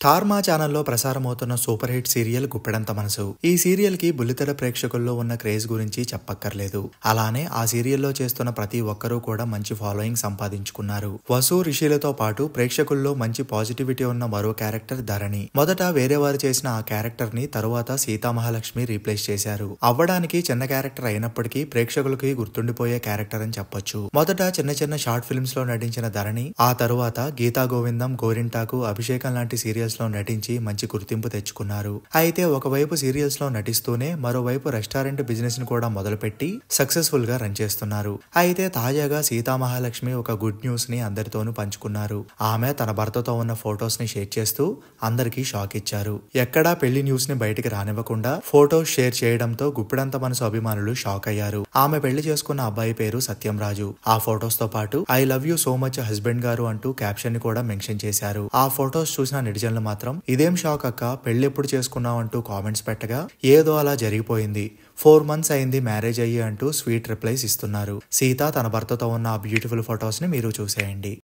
star Maa ఛానల్లో ప్రసారమవుతున్న super hit serial Guppedantha Manasu ఈ సీరియల్ కి బుల్లితెర ప్రేక్షకుల్లో ఉన్న క్రేజ్ గురించి చెప్పక్కర్లేదు అలానే ఆ సీరియల్లో చేస్తున్న ప్రతి ఒక్కరూ కూడా మంచి ఫాలోయింగ్ సంపాదించుకున్నారు వసు రిషిలతో పాటు ప్రేక్షకుల్లో మంచి పాజిటివిటీ ఉన్న మరో క్యారెక్టర్ ధరణి మొదట వేరే వారు చేసిన ఆ క్యారెక్టర్ ని తరువాత సీతామహాలక్ష్మి రీప్లేస్ చేశారు అవ్వడానికి చిన్న క్యారెక్టర్ అయినప్పటికీ ప్రేక్షకులకి గుర్తుండిపోయే క్యారెక్టర్ అని చెప్పొచ్చు మొదట చిన్న చిన్న షార్ట్ ఫిల్మ్స్ లో నటించిన ధరణి ఆ తరువాత గీతా గోవిందం గోరింటాకు అభిషేకం లాంటి సీరియల్స్ లో నటించి మంచి గుర్తింపు తెచ్చుకున్నారు అయితే ఒకవైపు లో నటిస్తూనే మరోవైపు రెస్టారెంట్ బిజినెస్ ని కూడా మొదలుపెట్టి గా రన్ చేస్తున్నారు అయితే తాజాగా సీతామహాలక్ష్మి ఒక గుడ్ న్యూస్ ని అందరితోనూ పంచుకున్నారు ఆమె తన భర్తతో ఉన్న ఫొటోస్ ని షేర్ చేస్తూ అందరికీ షాక్ ఇచ్చారు ఎక్కడా పెళ్లి న్యూస్ ని బయటికి రానివ్వకుండా ఫొటోస్ షేర్ చేయడంతో గుప్పిడంత మనసు అభిమానులు షాక్ అయ్యారు ఆమె పెళ్లి చేసుకున్న అబ్బాయి పేరు సత్యం రాజు ఆ ఫొటోస్ తో పాటు I love you so much husband గారు అంటూ క్యాప్షన్ ని కూడా మెన్షన్ చేశారు ఆ ఫొటోస్ చూసిన నిడిజన్ల అభిమానులు మాత్రం ఇదేం షాక్ అక్క పెళ్ళెప్పుడు చేసుకున్నావు అంటూ కామెంట్స్ పెట్టగా ఏదో అలా జరిగిపోయింది ఫోర్ మంత్స్ అయింది మ్యారేజ్ అయ్యి అంటూ స్వీట్ రిప్లైస్ ఇస్తున్నారు సీత తన భర్తతో ఉన్న ఆ బ్యూటిఫుల్ ఫొటోస్ ని మీరు చూసేయండి